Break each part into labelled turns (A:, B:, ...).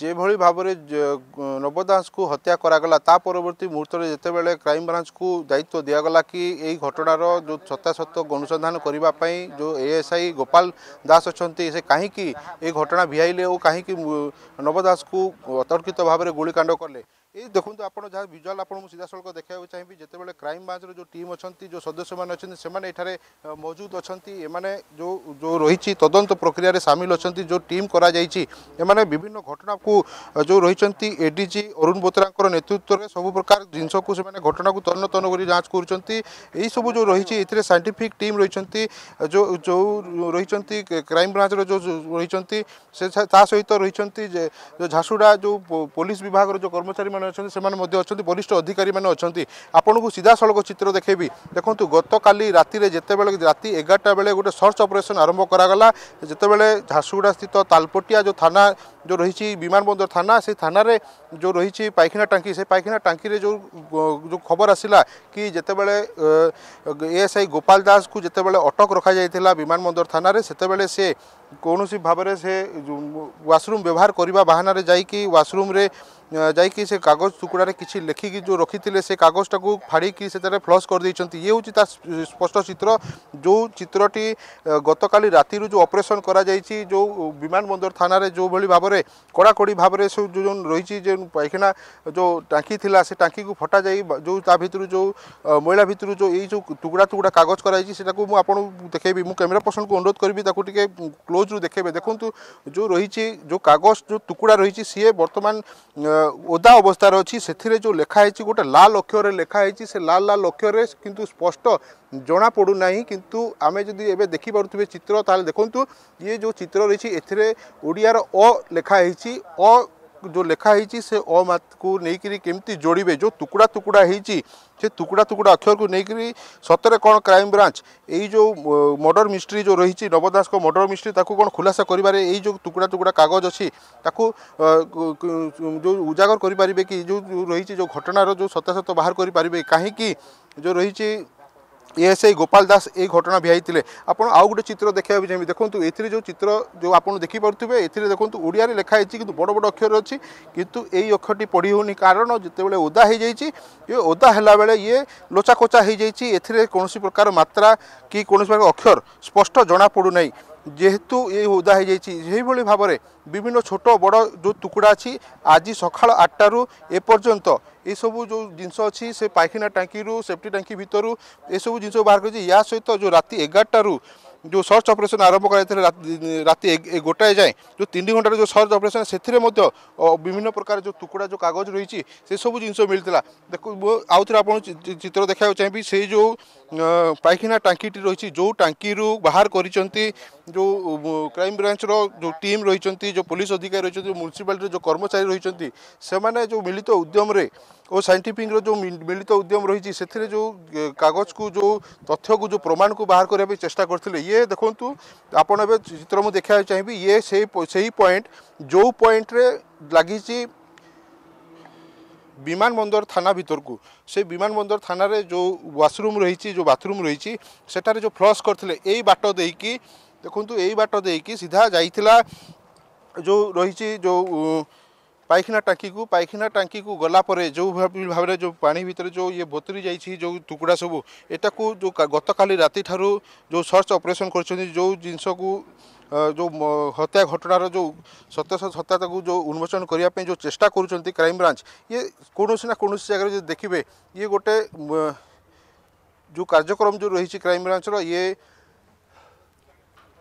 A: যেভাবে ভাবে নব দাসকে হত্যা করা তা পরবর্তী মুহূর্তে যেতবে ক্রাইমব্রাঞ্চকু দায়িত্ব দিগলা কি এই ঘটনার যে সত্যাসত্য অনুসন্ধান করা যে এএসআই গোপাল দাস অনেক সে কী এই ঘটনা ভিআইলে ও কী নব দাসকে অতর্কিত ভাবে গুলিকাণ্ড কলে এই দেখুন আপনার যা ভিজুয়াল আপনার সিধা সড়ক দেখা চাহিবি যেতবে ক্রাইম ব্রাঞ্চর যে টিম অনেক যে সদস্য মানে অনেক সেমানে এখানে মজুদ অনেক এমানে যে রয়েছে তদন্ত প্রক্রিয়ায় সামিল অনেক যে টিম করা যাই এমানে বিভিন্ন ঘটনা যে রয়েছেন এডিজি অরুণ বোত্রাঙ্কর নেতৃত্বরে সবু প্রকার জিনিসকু সে ঘটনা তন্ন তন্ন করে যাঞ্চ করছেন এই এইসবু যে রয়েছে এতে সাইন্টিফিক টিম রয়েছেন যে রয়েছেন ক্রাইম ব্রাঞ্চর যে রয়েছেন তা সহিত রয়েছেন ঝারসুডা যে পুলিশ বিভাগের যে কর্মচারী মানে অনেক সেমানে অনেক বরিষ্ঠ অধিকারী মানে অনেক আপনার সিধাসলখ চিত্র দেখেবি দেখুন গতকাল রাতে যেতবে রাতে এগারটা বেড়ে গোটে সর্চ অপরেসন আরম্ভ করা যেতবে ঝারসুগুড়া স্থিত তালপটিয়া যে থানা যে রয়েছে বিমানবন্দর থানা সেই থানার যে রয়েছে পাইখানা টাঙ্কি সেই পাইখানা টাঙ্কি যে খবর আসিলা কি যেতবে এএসআই গোপাল দাসু যেতবে অটক রখা যাই বিমানবন্দর থানার সেতবে সে କୌଣସି ଭାବରେ ସେ ୱାସରୁମ୍ ବ୍ୟବହାର କରିବା ବାହାନାରେ ଯାଇକି ୱାସରୁମ୍ରେ ଯାଇକି ସେ କାଗଜ ଟୁକୁଡ଼ାରେ କିଛି ଲେଖିକି ଯେଉଁ ରଖିଥିଲେ ସେ କାଗଜଟାକୁ ଫାଡ଼ିକି ସେଥିରେ ଫ୍ଲସ୍ କରିଦେଇଛନ୍ତି ଇଏ ହେଉଛି ତା ସ୍ପଷ୍ଟ ଚିତ୍ର ଯେଉଁ ଚିତ୍ରଟି ଗତକାଲି ରାତିରୁ ଯେଉଁ ଅପରେସନ୍ କରାଯାଇଛି ଯେଉଁ ବିମାନ ବନ୍ଦର ଥାନାରେ ଯେଉଁଭଳି ଭାବରେ କଡ଼ାକଡ଼ି ଭାବରେ ସେ ଯେଉଁ ରହିଛି ଯେଉଁ ପାଇଖାନା ଯେଉଁ ଟାଙ୍କି ଥିଲା ସେ ଟାଙ୍କିକୁ ଫଟାଯାଇ ଯେଉଁ ତା ଭିତରୁ ଯେଉଁ ମଇଳା ଭିତରୁ ଯେଉଁ ଏଇ ଯେଉଁ ଟୁକୁଡ଼ା ଟୁକୁଡ଼ା କାଗଜ କରାଯାଇଛି ସେଟାକୁ ମୁଁ ଆପଣଙ୍କୁ ଦେଖେଇବି ମୁଁ କ୍ୟାମେରା ପର୍ସନକୁ ଅନୁରୋଧ କରିବି ତାକୁ ଟିକେ ক্লোজ্রু ଦେଖେଇବେ ଦେଖନ୍ତୁ ଯେଉଁ ରହିଛି ଯେଉଁ କାଗଜ ଯେଉଁ ଟୁକୁଡ଼ା ରହିଛି ସିଏ ବର୍ତ୍ତମାନ ଓଦା ଅବସ୍ଥାରେ ଅଛି ସେଥିରେ ଯେଉଁ ଲେଖା ହେଇଛି ଗୋଟେ ଲାଲ ଅକ୍ଷରରେ ଲେଖା ହେଇଛି ସେ ଲାଲ ଲାଲ ଅକ୍ଷରରେ କିନ୍ତୁ ସ୍ପଷ୍ଟ ଜଣାପଡ଼ୁନାହିଁ କିନ୍ତୁ ଆମେ ଯଦି ଏବେ ଦେଖିପାରୁଥିବେ ଚିତ୍ର ତାହେଲେ ଦେଖନ୍ତୁ ଇଏ ଯେଉଁ ଚିତ୍ର ରହିଛି ଏଥିରେ ଓଡ଼ିଆର ଅ ଲେଖା ହେଇଛି ଅ जो लेखा होती से अ को लेकर केमती जोड़े जो तुकड़ा तुकड़ा होती से तुकड़ा तुकड़ा अक्षर को लेकर सतरे कौन क्राइम ब्रांच यही जो मर्डर मिस्ट्री जो रही नव दास मर्डर मिस्ट्री कौन खुलासा कर जो तुकड़ा तुकड़ा कागज अच्छी जो उजागर करें कि जो रही जो घटनार जो सत्यासत्य बाहर करें कहीं जो रही এএসআই গোপাল দাস এই ঘটনা ভিয়াই আপনার আউ গোটে চিত্র দেখা চাই দেখ এর যে চিত্র যে আপনার দেখিপারে এর দেখুন ওড়িয়ার লেখা হয়েছে কিন্তু বড় বড় অক্ষর অছি কিন্তু এই অক্ষরটি পড়ি হেউনি কারণ যেতবে ওদা হয়ে যাই ইয়ে ওদা হলা বেড়ে ইয়ে লোচাকোচা হয়ে যাই এর কোণী প্রকার মাত্রা কি কোণী প্রকার অক্ষর স্পষ্ট জনা পড়ু না যেহেতু এই ওদা হয়ে যাই ସେହିଭଳି ভাবে বিভিন্ন ছোট বড় যে টুকুড়া আছে আজ সকাল আটটার এপর্যন্ত এইসব যে জিনিস অছি সে পায়খানা টাঙ্কি সেফটি টাঙ্কি ভিতর এইসব জিনিস বাহার করছে ইয়া সহ যে রাতে এগারটার जो सर्च अपरेसन आरंभ कर रात गोटाए जाए जो तीन घंटार जो सर्च अपरेसन से विभिन्न प्रकार जो टुकड़ा जो कागज रही से सब जिन मिलता देखो आउ थे आप चित्र देखा चाहिए से जो पायखाना टांकी रही जो टांकी बाहर कर जो क्राइम ब्रांचर जो टीम रही जो पुलिस अधिकारी रही म्यूनिशिपाल जो कर्मचारी रही जो मिलित उद्यम और सैंटिफिक जो मिलित उद्यम रही जो कागज को जो तथ्य को जो प्रमाण को बाहर करने चेस्टा करते ये ये देखु ଆପଣ ଏବେ ଚିତ୍ର ମୁଁ ଦେଖିବାକୁ ଚାହିଁବି ଇଏ ସେଇ ସେଇ ପଏଣ୍ଟ ଯେଉଁ ପଏଣ୍ଟରେ ଲାଗିଛି বিমান বন্দর থানা ভিতরকু সেই বিমান বন্দর থানার যে ওয়াশরুম রয়েছে যে বাথরুম রয়েছে সেটার যে ফ্লস করলে এই বাট দেইকি দেখুন এই বাট দেইকি সিধা যাইলা যে রয়েছে যে पायखाना टांकी को पायखाना टांकी को गलापर जो भाव में जो पा भितर जो ये बतरी जा जो टुकड़ा सब यू जो गत काली राति जो सर्च अपरेसन कर जो जिनस को जो हत्या घटना जो सत्य सत्यता को जो उन्मोचन करने जो चेस्टा कर क्राइम ब्रांच ये कौनसी ना कौन जगह देखिए ये गोटे जो कार्यक्रम जो रही क्राइम ब्रांच रे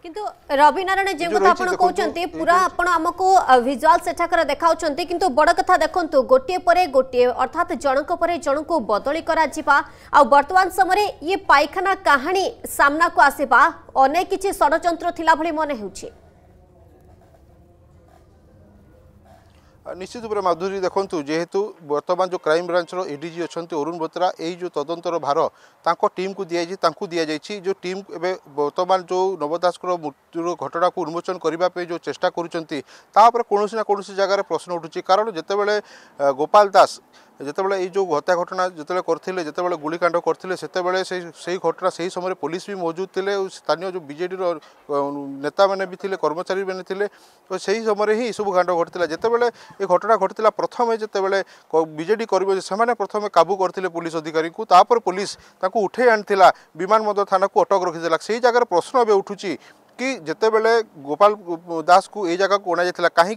B: কিন্তু ରବି ନାରାୟଣ ଯେଉଁ କଥା ଆପଣ କହୁଛନ୍ତି ପୁରା ଆପଣ ଆମକୁ ଭିଜୁଆଲ ସେଠାକାର ଦେଖାଉଛନ୍ତି କିନ୍ତୁ ବଡ଼ କଥା ଦେଖନ୍ତୁ ଗୋଟିଏ ପରେ ଗୋଟିଏ ଅର୍ଥାତ୍ ଜଣଙ୍କ ପରେ ଜଣଙ୍କୁ ବଦଳି କରାଯିବା ଆଉ ବର୍ତ୍ତମାନ ସମୟରେ ଇଏ ପାଇଖାନା କାହାଣୀ ସାମ୍ନାକୁ ଆସିବା ଅନେକ କିଛି ଷଡ଼ଯନ୍ତ୍ର ଥିଲା ଭଳି ମନେ ହେଉଛି
A: নিশ্চিত রূপে মাধুରୀ ଦେଖନ୍ତୁ ଯେହେତୁ ବର୍ତ୍ତମାନ ଯେଉଁ କ୍ରାଇମ୍ ବ୍ରାଞ୍ଚର ଏଡିଜି ଅଛନ୍ତି ଅରୁଣ ବୋତ୍ରା ଏଇ ଯେଉଁ ତଦନ୍ତର ଭାର ତାଙ୍କ ଟିମ୍କୁ ଦିଆଯାଇଛି ତାଙ୍କୁ ଦିଆଯାଇଛି ଯେଉଁ ଟିମ୍ ଏବେ ବର୍ତ୍ତମାନ ଯେଉଁ ନବ ଦାସଙ୍କର ମୃତ୍ୟୁର ଘଟଣାକୁ ଉନ୍ମୋଚନ କରିବା ପାଇଁ ଯେଉଁ ଚେଷ୍ଟା କରୁଛନ୍ତି ତା ଉପରେ କୌଣସି ନା କୌଣସି ଜାଗାରେ ପ୍ରଶ୍ନ ଉଠୁଛି କାରଣ ଯେତେବେଳେ ଗୋପାଳ ଦାସ যেতবে এই যে হত্যা ঘটনা যেতবে করলে যেতবে গুলিকাণ্ড করলে সেতবে সেই সেই ঘটনা সেই সময় পুলিশ বি মজুদ লে স্থানীয় যে বিজেডির নেতা মানে বি লে কর্মচারী মানে লে তো সেই সময় হি এসব কাণ্ড ঘটলে যেতবে এই ঘটনা ঘটলে প্রথমে যেতবে বিজেডি করবে সে প্রথমে কাবু করলে পুলিশ অধিকারী তাপরে পুলিশ তাকে উঠাই আনিলা বিমান বন্দর থানাকে অটক রাখি সেই জায়গার প্রশ্ন এবে উঠুছি कि जिते बड़े गोपाल दास को ये जगह को अणा जाता कहीं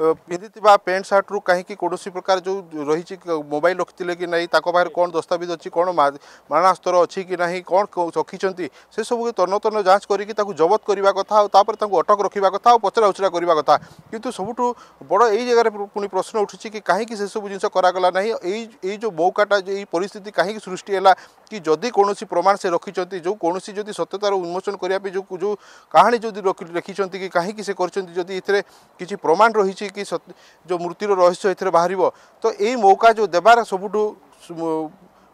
A: पिंधि पैंट सार्ट रू कहीं कौन प्रकार जो रही मोबाइल रखी थे कि नहीं कौन दस्तावेज अच्छी कौन मारणास्तर अच्छी कि नहीं कौन रखी से सब तन्न तन्न जांच करी जबत करवा कथर तक अटक रखा कथ पचरा उचरा करवा कथ कि सबुठ बड़ यही जगह पुणी प्रश्न उठू कि कहीं सब जिन करा ना जो मौकाटा ये पिस्थित कहीं सृष्टि कि जदि कौन प्रमाण से रखी जो कौन जो सत्यतार उन्मोचन करने जो जो କାହାଣୀ ଯଦି ଲେଖିଛନ୍ତି କି କାହିଁକି ସେ କରିଛନ୍ତି ଯଦି ଏଥିରେ କିଛି ପ୍ରମାଣ ରହିଛି କି ଯେଉଁ ମୃତ୍ୟୁର ରହସ୍ୟ ଏଥିରେ ବାହାରିବ ତ ଏଇ ମୌକା ଯେଉଁ ଦେବାର ସବୁଠୁ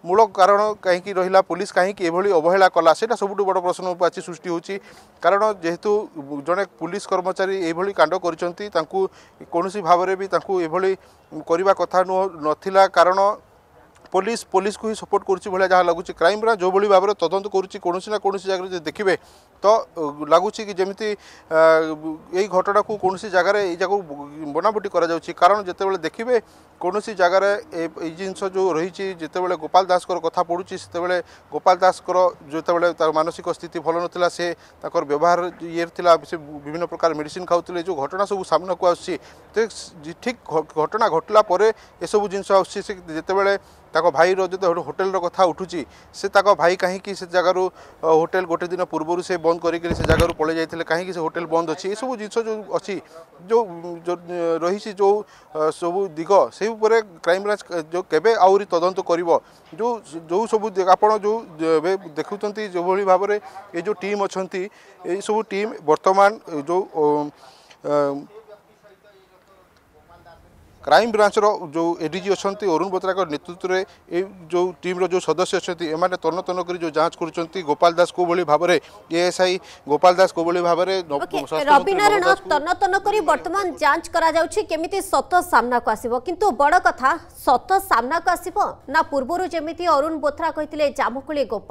A: মূল কারণ কী রহিলা পুলিশ কী এভাবে অবহেলা কলা সেটা সবুঠু বড় প্রশ্ন আছে সৃষ্টি হচ্ছে কারণ যেহেতু জনে পুলিশ কর্মচারী এইভাবে কাণ্ড করছেন তা কোণী ভাবে বি তা এভাবে করা কথা নুহ নথিলা কারণ পুলিশ পুলিশକୁ ହିଁ ସପୋର୍ଟ କରୁଛି ଭଳିଆ ଯାହା ଲାଗୁଛି କ୍ରାଇମବ୍ରାଞ୍ଚ ଯେଉଁଭଳି ଭାବରେ ତଦନ୍ତ କରୁଛି କୌଣସି ନା କୌଣସି ଜାଗାରେ ଯଦି ଦେଖିବେ ତ ଲାଗୁଛି କି ଯେମିତି ଏଇ ଘଟଣାକୁ କୌଣସି ଜାଗାରେ ଏଇ ଜାଗାକୁ ବନାବଟି କରାଯାଉଛି କାରଣ ଯେତେବେଳେ ଦେଖିବେ କୌଣସି ଜାଗାରେ ଏଇ ଜିନିଷ ଯେଉଁ ରହିଛି ଯେତେବେଳେ ଗୋପାଳ ଦାସଙ୍କର କଥା ପଡ଼ୁଛି ସେତେବେଳେ ଗୋପାଳ ଦାସଙ୍କର ଯେତେବେଳେ ତାର ମାନସିକ ସ୍ଥିତି ଭଲ ନଥିଲା ସେ ତାଙ୍କର ବ୍ୟବହାର ଇଏରେ ଥିଲା ସେ ବିଭିନ୍ନ ପ୍ରକାର ମେଡ଼ିସିନ ଖାଉଥିଲେ ଯେଉଁ ଘଟଣା ସବୁ ସାମ୍ନାକୁ ଆସୁଛି ଠିକ୍ ଘଟଣା ଘଟିଲା ପରେ ଏସବୁ ଜିନିଷ ଆସୁଛି ସେ ଯେତେବେଳେ ତାଙ୍କ ଭାଇର ଯେତେ ହୋଟେଲର କଥା ଉଠୁଛି ସେ ତାଙ୍କ ଭାଇ କାହିଁକି ସେ ଜାଗାରୁ ହୋଟେଲ ଗୋଟେ ଦିନ ପୂର୍ବରୁ ସେ ବନ୍ଦ କରିକିରି ସେ ଜାଗାରୁ ପଳେଇ ଯାଇଥିଲେ କାହିଁକି ସେ ହୋଟେଲ ବନ୍ଦ ଅଛି ଏସବୁ ଜିନିଷ ଯେଉଁ ଅଛି ଯେଉଁ ରହିଛି ଯେଉଁ ସବୁ ଦିଗ ସେଇ ଉପରେ କ୍ରାଇମବ୍ରାଞ୍ଚ ଯେଉଁ କେବେ ଆହୁରି ତଦନ୍ତ କରିବ ଯେଉଁ ଯେଉଁ ସବୁ ଆପଣ ଯେଉଁ ଏବେ ଦେଖୁଛନ୍ତି ଯେଉଁଭଳି ଭାବରେ ଏ ଯେଉଁ ଟିମ୍ ଅଛନ୍ତି ଏଇସବୁ ଟିମ୍ ବର୍ତ୍ତମାନ ଯେଉଁ ক্রাইম ব্রাঞ্চর যে এডিজি অনেক অরুণ বত্রাক নেতৃত্বে এই যে টিম্র যে সদস্য অনেক এমানে তন্ন তন্ন করে যে যাঞ্চ করছেন গোপাল দাস কোভাবে ভাবে এএসআই গোপাল দাস কোভাবে ভাবে রবিনারায়ণ তন্ন
B: তন্ন করে বর্তমান যাঞ্চ করা যাচ্ছে কেমিতি সত সামনাকু আসব কিন্তু বড় কথা সত সামনাকু আসব না পূর্বর যেমিতি অরুণ বোথরা কে জামুকোলি গোপ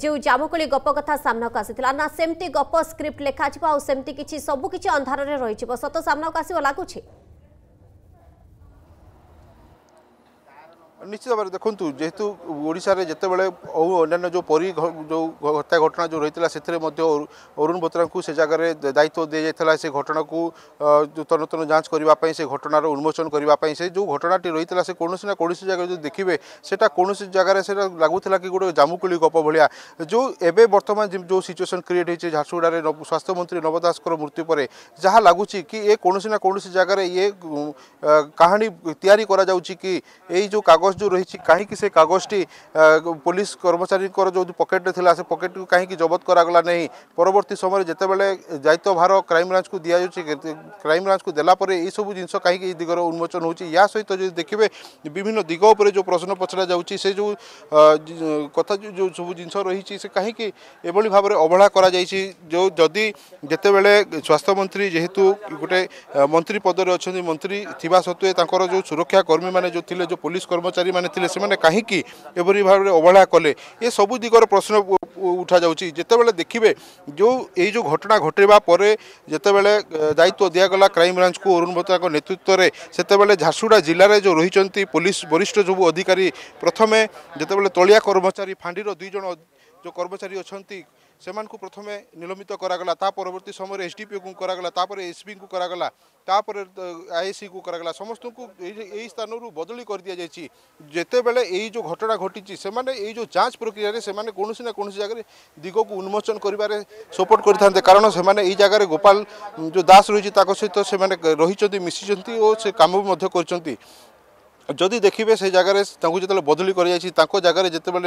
B: যে জামুকোলি গোপ কথা সামনাকু আসিলা না সেমতি গপ স্ক্রিপ্ট লেখা যাব সেমতি কিছু সবু কিছু অন্ধারে রয়েছে সত সামনাকু আসব লাগুছে
A: নিশ্চিত ভাবে দেখুন যেহেতু ওড়শার যেতবে অন্যান্য যে পরী যে হত্যা ঘটনা যে রয়েছে সেতরে অরুণ বোত্রা সে জায়গায় দায়িত্ব দিয়ে যাই সে ঘটনাক নূতন যাঞ্চ করা সে ঘটনার উন্মোচন করা সে যে ঘটনাটি রয়েছে সে কৌশি না কৌশি জায়গায় যদি দেখবে সেটা কৌশি জায়গায় সেটা লাগুলা কি গোটে জামুকুলি গপ ভাইয়া যে এবে বর্তমান যে সিচুয়েসন ক্রিয়েট হয়েছে ঝারসুগুড়ার স্বাস্থ্যমন্ত্রী নব দাসর মৃত্যু পরে যা লাগুচি কি এ কৌশি না কৌশি জায়গায় ইয়ে কাহিনী তৈরি করা যাচ্ছে কি এই যে কাগজ কাগজ যে রয়েছে কাহিকি সে কাগজটি পুলিশ কর্মচারীঙ্কর যে পকেটে লা সে পকেটকু কাহিকি জবত করা গলা নেই পরবর্তী সময় যেতবে দায়িত্ব ভার ক্রাইমব্রাঞ্চকু দিয়া যাচ্ছে ক্রাইমব্রাঞ্চকু দেলাপরে এইসব জিনিস কাহিকি এই দিগর উন্মোচন হচ্ছে ইয়া সহিত যদি দেখবে বিভিন্ন দিগ উপরে যে প্রশ্ন পচরা যাচ্ছে সে যে কথা যে সব জিনিস রয়েছে সে কাহিকি এভাবে ভাবে অবহেলা করা যাইছি যে যদি যেতবে স্বাস্থ্যমন্ত্রী যেহেতু গোটে মন্ত্রী পদরে অনেক মন্ত্রী থাকা সত্ত্বে তাঁর যে সুরক্ষা কর্মী মানে যে পুলিশ কর্মচারী କର୍ମଚାରୀମାନେ ଥିଲେ ସେମାନେ କାହିଁକି ଏଭଳି ଭାବରେ ଅବହେଳା କଲେ ଏସବୁ ଦିଗର ପ୍ରଶ୍ନ ଉଠାଯାଉଛି ଯେତେବେଳେ ଦେଖିବେ ଯେଉଁ ଏଇ ଯେଉଁ ଘଟଣା ଘଟିବା ପରେ ଯେତେବେଳେ ଦାୟିତ୍ୱ ଦିଆଗଲା କ୍ରାଇମବ୍ରାଞ୍ଚକୁ ଅରୁଣ ଭତ୍ରାଙ୍କ ନେତୃତ୍ୱରେ ସେତେବେଳେ ଝାରସୁଡ଼ା ଜିଲ୍ଲାରେ ଯେଉଁ ରହିଛନ୍ତି ପୋଲିସ ବରିଷ୍ଠ ଯେଉଁ ଅଧିକାରୀ ପ୍ରଥମେ ଯେତେବେଳେ ତଳିଆ କର୍ମଚାରୀ ଫାଣ୍ଡିର ଦୁଇ ଜଣ ଯେଉଁ କର୍ମଚାରୀ ଅଛନ୍ତି ସେମାନଙ୍କୁ ପ୍ରଥମେ ନିଲମ୍ବିତ କରାଗଲା ତା ପରବର୍ତ୍ତୀ ସମୟରେ ଏସ୍ଡିପିଓକୁ କରାଗଲା ତାପରେ ଏସ୍ପିଙ୍କୁ କରାଗଲା ତାପରେ ଆଇଏସ୍ସିକୁ କରାଗଲା ସମସ୍ତଙ୍କୁ ଏହି ସ୍ଥାନରୁ ବଦଳି କରିଦିଆଯାଇଛି ଯେତେବେଳେ ଏଇ ଯେଉଁ ଘଟଣା ଘଟିଛି ସେମାନେ ଏଇ ଯେଉଁ ଯାଞ୍ଚ ପ୍ରକ୍ରିୟାରେ ସେମାନେ କୌଣସି ନା କୌଣସି ଜାଗାରେ ଦିଗକୁ ଉନ୍ମୋଚନ କରିବାରେ ସପୋର୍ଟ କରିଥାନ୍ତେ କାରଣ ସେମାନେ ଏଇ ଜାଗାରେ ଗୋପାଳ ଯେଉଁ ଦାସ ରହିଛି ତାଙ୍କ ସହିତ ସେମାନେ ରହିଛନ୍ତି ମିଶିଛନ୍ତି ଓ ସେ କାମ ବି ମଧ୍ୟ କରିଛନ୍ତି যদি দেখবে সেই জায়গায় তাকে যেত বদলি করা যাই তাঁর জায়গায় যেতবে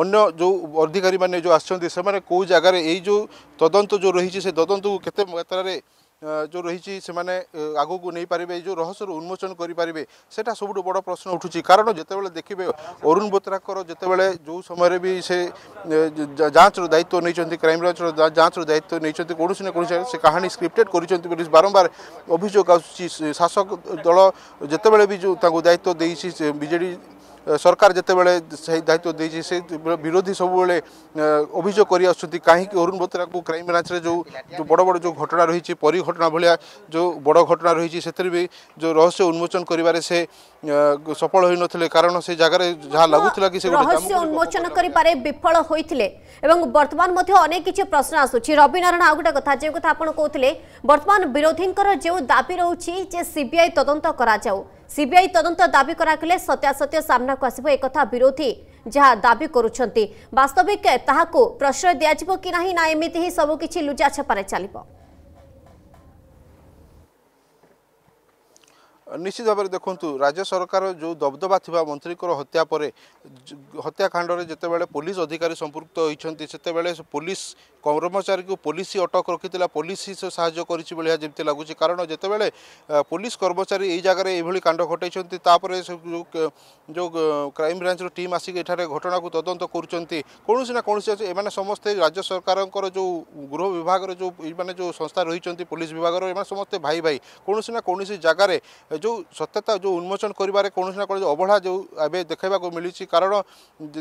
A: অন্য যে অধিকারী মানে যে আসছেন সে কেউ জায়গায় এই যে তদন্ত যে রয়েছে সেই তদন্তকে কত মাত্রায় ଯେଉଁ ରହିଛି ସେମାନେ ଆଗକୁ ନେଇପାରିବେ ଯେଉଁ ରହସ୍ୟର ଉନ୍ମୋଚନ କରିପାରିବେ ସେଇଟା ସବୁଠୁ ବଡ଼ ପ୍ରଶ୍ନ ଉଠୁଛି କାରଣ ଯେତେବେଳେ ଦେଖିବେ ଅରୁଣ ବୋତ୍ରାଙ୍କର ଯେତେବେଳେ ଯେଉଁ ସମୟରେ ବି ସେ ଯାଞ୍ଚର ଦାୟିତ୍ୱ ନେଇଛନ୍ତି କ୍ରାଇମବ୍ରାଞ୍ଚର ଯାଞ୍ଚର ଦାୟିତ୍ୱ ନେଇଛନ୍ତି କୌଣସି ନା କୌଣସି ସେ କାହାଣୀ ସ୍କ୍ରିପ୍ଟେଡ୍ କରିଛନ୍ତି ବୋଲି ବାରମ୍ବାର ଅଭିଯୋଗ ଆସୁଛି ଶାସକ ଦଳ ଯେତେବେଳେ ବି ଯେଉଁ ତାଙ୍କୁ ଦାୟିତ୍ୱ ଦେଇଛି ବିଜେଡ଼ି সরকার যেতবে সেই দায়িত্ব দিয়েছে সেই বিরোধী সবুলে অভিযোগ করে আসুচ্ছেন কাহিকি অরুণ বোত্রাকে ক্রাইম ব্রাঞ্চের যে বড় বড় যে ঘটনা রয়েছে পরিঘটনা ভাগ যে বড় ঘটনা রয়েছে সে রহস্য উন্মোচন করবার সে সফল হয়ে নথিলে কারণ সেই জায়গায় যা লাগুলা কি সে রহস্য
B: উন্মোচন করিবারে বিফল হয়েছিলেন এবং বর্তমান মধ্যে অনেক কিছু প্রশ্ন আসুচি রবিনারায়ণ আউ গোটা কথা যে কথা আপনার কৌলে বর্তমান বিরোধীঙ্কর যে দাবি রয়েছে যে সিবিআই তদন্ত করা যাও ସିବିଆଇ ତଦନ୍ତ ଦାବି କରାଗଲେ ସତ୍ୟାସତ୍ୟ ସାମ୍ନାକୁ ଆସିବ ଏକଥା ବିରୋଧୀ ଯାହା ଦାବି କରୁଛନ୍ତି ବାସ୍ତବିକ ତାହାକୁ ପ୍ରଶ୍ରୟ ଦିଆଯିବ କି ନାହିଁ ନା ଏମିତି ହିଁ ସବୁକିଛି ଲୁଚା ଛପାରେ ଚାଲିବ
A: ନିଶ୍ଚିତ ଭାବରେ ଦେଖନ୍ତୁ ରାଜ୍ୟ ସରକାର ଯେଉଁ ଦବଦବା ଥିବା ମନ୍ତ୍ରୀଙ୍କର ହତ୍ୟା ପରେ ହତ୍ୟାକାଣ୍ଡରେ ଯେତେବେଳେ ପୋଲିସ ଅଧିକାରୀ ସମ୍ପୃକ୍ତ ହୋଇଛନ୍ତି ସେତେବେଳେ ପୋଲିସ କର୍ମଚାରୀକୁ ପୋଲିସ ଅଟକ ରଖିଥିଲା ପୋଲିସ ସାହାଯ୍ୟ କରିଛି ଭଳିଆ ଯେମିତି ଲାଗୁଛି କାରଣ ଯେତେବେଳେ ପୋଲିସ କର୍ମଚାରୀ ଏଇ ଜାଗାରେ ଏଇଭଳି କାଣ୍ଡ ଘଟାଇଛନ୍ତି ତାପରେ ଯେଉଁ କ୍ରାଇମବ୍ରାଞ୍ଚର ଟିମ୍ ଆସିକି ଏଠାରେ ଘଟଣାକୁ ତଦନ୍ତ କରୁଛନ୍ତି କୌଣସି ନା କୌଣସି ଅଛି ଏମାନେ ସମସ୍ତେ ରାଜ୍ୟ ସରକାରଙ୍କର ଯେଉଁ ଗୃହ ବିଭାଗର ଯେଉଁ ଏମାନେ ଯେଉଁ ସଂସ୍ଥା ରହିଛନ୍ତି ପୋଲିସ ବିଭାଗର ଏମାନେ ସମସ୍ତେ ଭାଇ ଭାଇ କୌଣସି ନା କୌଣସି ଜାଗାରେ ଯେଉଁ ସତ୍ୟତା ଯେଉଁ ଉନ୍ମୋଚନ କରିବାରେ କୌଣସି ନା କୌଣସି ଅବହେଳା ଯେଉଁ ଏବେ ଦେଖାଇବାକୁ ମିଳୁଛି କାରଣ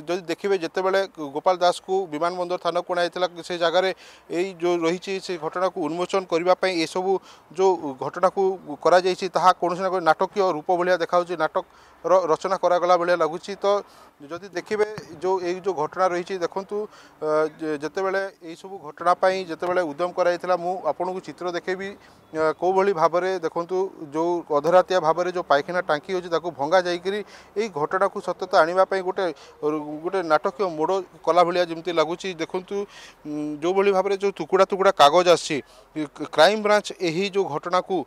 A: ଯଦି ଦେଖିବେ ଯେତେବେଳେ ଗୋପାଳ ଦାସକୁ ବିମାନବନ୍ଦର ଥାନାକୁ ଅଣାଯାଇଥିଲା ସେ ଜାଗାରେ ଏଇ ଯେଉଁ ରହିଛି ସେ ଘଟଣାକୁ ଉନ୍ମୋଚନ କରିବା ପାଇଁ ଏସବୁ ଯେଉଁ ଘଟଣାକୁ କରାଯାଇଛି ତାହା କୌଣସି ନା କୌଣସି ନାଟକୀୟ ରୂପ ଭଳିଆ ଦେଖାଯାଉଛି ନାଟକ রচনা କରାଗଲା ଭଳିଆ ଲାଗୁଛି ତ ଯଦି ଦେଖିବେ ଯେଉଁ ଏଇ ଯେଉଁ ଘଟଣା ରହିଛି ଦେଖନ୍ତୁ ଯେତେବେଳେ ଏହିସବୁ ଘଟଣା ପାଇଁ ଯେତେବେଳେ ଉଦ୍ୟମ କରାଯାଇଥିଲା ମୁଁ ଆପଣଙ୍କୁ ଚିତ୍ର ଦେଖେଇବି କେଉଁଭଳି ଭାବରେ ଦେଖନ୍ତୁ ଯେଉଁ ଅଧରାତିଆ ଭାବରେ ଯେଉଁ ପାଇଖାନା ଟାଙ୍କି ହେଉଛି ତାକୁ ଭଙ୍ଗା ଯାଇକରି ଏଇ ଘଟଣାକୁ ସତ୍ୟତା ଆଣିବା ପାଇଁ ଗୋଟେ ଗୋଟେ ନାଟକୀୟ ମୋଡ଼ କଲା ଭଳିଆ ଯେମିତି ଲାଗୁଛି ଦେଖନ୍ତୁ ଯେଉଁଭଳି ଭାବରେ ଯେଉଁ ଟୁକୁଡ଼ା ଟୁକୁଡ଼ା କାଗଜ ଆସିଛି କ୍ରାଇମ୍ ବ୍ରାଞ୍ଚ ଏହି ଯେଉଁ ଘଟଣାକୁ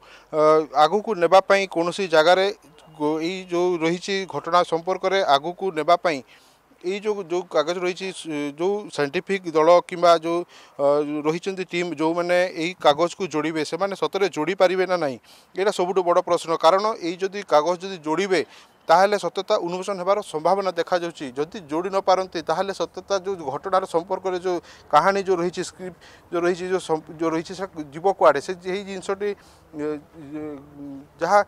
A: ଆଗକୁ ନେବା ପାଇଁ କୌଣସି ଜାଗାରେ এই ଯେଉଁ ରହିଛି ଘଟଣା ସମ୍ପର୍କରେ ଆଗକୁ ନେବା ପାଇଁ এই ଯେଉଁ ଯେଉଁ କାଗଜ ରହିଛି ଯେଉଁ ସାଇଣ୍ଟିଫିକ୍ ଦଳ କିମ୍ବା ଯେଉଁ ରହିଛନ୍ତି ଟିମ୍ ଯେଉଁମାନେ ଏହି କାଗଜକୁ ଯୋଡ଼ିବେ ସେମାନେ ସତରେ ଯୋଡ଼ି ପାରିବେ ନା ନାହିଁ ଏଇଟା ସବୁଠୁ ବଡ଼ ପ୍ରଶ୍ନ କାରଣ ଏଇ ଯଦି କାଗଜ ଯଦି ଯୋଡ଼ିବେ ତାହେଲେ ସତ୍ୟତା ଉନ୍ମୋଚନ ହେବାର ସମ୍ଭାବନା ଦେଖାଯାଉଛି ଯଦି ଯୋଡ଼ି ନ ପାରନ୍ତି ତାହେଲେ ସତ୍ୟତା ଯେଉଁ ଘଟଣାର ସମ୍ପର୍କରେ ଯେଉଁ କାହାଣୀ ଯେଉଁ ରହିଛି ସ୍କ୍ରିପ୍ଟ ଯେଉଁ ରହିଛି ଯେଉଁ ଯେଉଁ ରହିଛି ସେ ଯିବ କୁଆଡ଼େ ସେ ଏହି ଜିନିଷଟି ଯାହା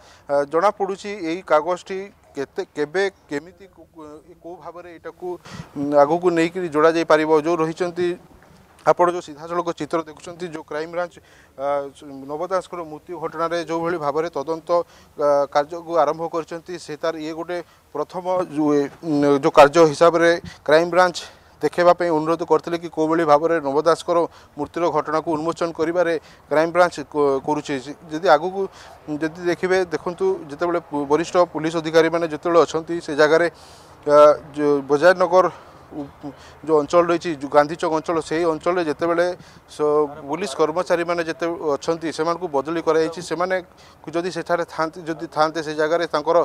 A: ଜଣାପଡ଼ୁଛି ଏଇ କାଗଜଟି କେତେ କେବେ କେମିତି କେଉଁ ଭାବରେ ଏଇଟାକୁ ଆଗକୁ ନେଇକରି ଯୋଡ଼ା ଯାଇପାରିବ ଯେଉଁ ରହିଛନ୍ତି ଆପଣ ଯେଉଁ ସିଧାସଳଖ ଚିତ୍ର ଦେଖୁଛନ୍ତି ଯେଉଁ କ୍ରାଇମବ୍ରାଞ୍ଚ ନବ ଦାସଙ୍କର ମୃତ୍ୟୁ ଘଟଣାରେ ଯେଉଁଭଳି ଭାବରେ ତଦନ୍ତ କାର୍ଯ୍ୟକୁ ଆରମ୍ଭ କରିଛନ୍ତି ସେ ତାର ଇଏ ଗୋଟେ ପ୍ରଥମ ଯେଉଁ କାର୍ଯ୍ୟ ହିସାବରେ କ୍ରାଇମବ୍ରାଞ୍ଚ ଦେଖାଇବା ପାଇଁ ଅନୁରୋଧ କରିଥିଲେ କି କେଉଁଭଳି ଭାବରେ ନବଦାସଙ୍କର ମୃତ୍ୟୁର ଘଟଣାକୁ ଉନ୍ମୋଚନ କରିବାରେ କ୍ରାଇମବ୍ରାଞ୍ଚ କରୁଛି ଯଦି ଆଗକୁ ଯଦି ଦେଖିବେ ଦେଖନ୍ତୁ ଯେତେବେଳେ ବରିଷ୍ଠ ପୁଲିସ ଅଧିକାରୀମାନେ ଯେତେବେଳେ ଅଛନ୍ତି ସେ ଜାଗାରେ ବଜାରନଗର ଯେଉଁ ଅଞ୍ଚଳ ରହିଛି ଗାନ୍ଧୀ ଚୌକ ଅଞ୍ଚଳ ସେହି ଅଞ୍ଚଳରେ ଯେତେବେଳେ ପୁଲିସ କର୍ମଚାରୀମାନେ ଯେତେ ଅଛନ୍ତି ସେମାନଙ୍କୁ ବଦଳି କରାଯାଇଛି ସେମାନେ ଯଦି ସେଠାରେ ଥାନ୍ତି ଯଦି ଥାନ୍ତେ ସେ ଜାଗାରେ ତାଙ୍କର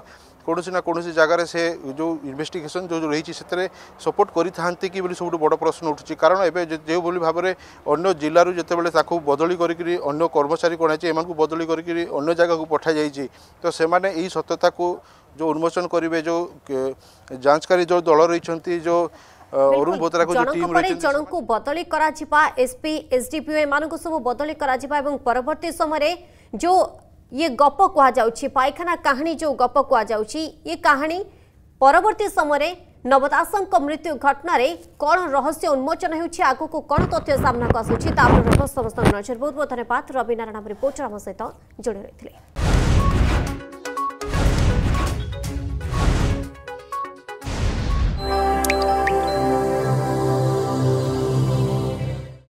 A: କୌଣସି ନା କୌଣସି ଜାଗାରେ ସେ ଯେଉଁ ଇନଭେଷ୍ଟିଗେସନ୍ ଯେଉଁ ରହିଛି ସେଥିରେ ସପୋର୍ଟ କରିଥାନ୍ତି କି ବୋଲି ସବୁଠୁ ବଡ଼ ପ୍ରଶ୍ନ ଉଠୁଛି କାରଣ ଏବେ ଯେଉଁଭଳି ଭାବରେ ଅନ୍ୟ ଜିଲ୍ଲାରୁ ଯେତେବେଳେ ତାକୁ ବଦଳି କରିକିରି ଅନ୍ୟ କର୍ମଚାରୀ କଣାଯାଇଛି ଏମାନଙ୍କୁ ବଦଳି କରିକିରି ଅନ୍ୟ ଜାଗାକୁ ପଠାଯାଇଛି ତ ସେମାନେ ଏହି ସତ୍ୟତାକୁ ଯେଉଁ ଉନ୍ମୋଚନ କରିବେ ଯେଉଁ ଯାଞ୍ଚକାରୀ ଯେଉଁ ଦଳ ରହିଛନ୍ତି ଯେଉଁ অরুণ বোতরা কো টিম রয়েছে
B: জনকু বদলি করা যিবা এসপি এসডিপিও এমানকু সব বদলি করা যিবা এবং পরবর্তী সময়ে যে ये गप कहखाना कहानी जो गप कह ये कहानी परवर्त समय नवदास मृत्यु घटन कौन रहस्य उन्मोचन होगुक कौन तथ्य सामना को आसूरी समस्त नजर बहुत बहुत धन्यवाद रवि नारायण रिपोर्टर आम सहित जोड़े रही